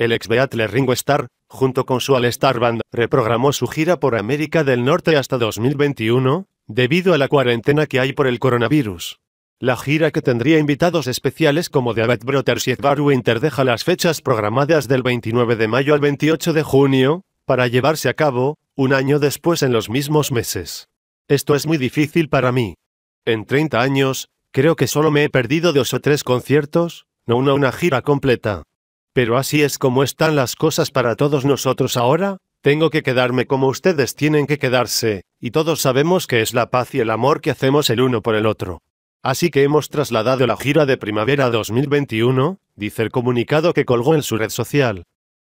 El ex Beatle Ringo Starr, junto con su All Star Band, reprogramó su gira por América del Norte hasta 2021, debido a la cuarentena que hay por el coronavirus. La gira que tendría invitados especiales como The Brother Brothers y Ed Winter deja las fechas programadas del 29 de mayo al 28 de junio, para llevarse a cabo, un año después en los mismos meses. Esto es muy difícil para mí. En 30 años, creo que solo me he perdido dos o tres conciertos, no una gira completa. Pero así es como están las cosas para todos nosotros ahora, tengo que quedarme como ustedes tienen que quedarse, y todos sabemos que es la paz y el amor que hacemos el uno por el otro. Así que hemos trasladado la gira de primavera 2021, dice el comunicado que colgó en su red social.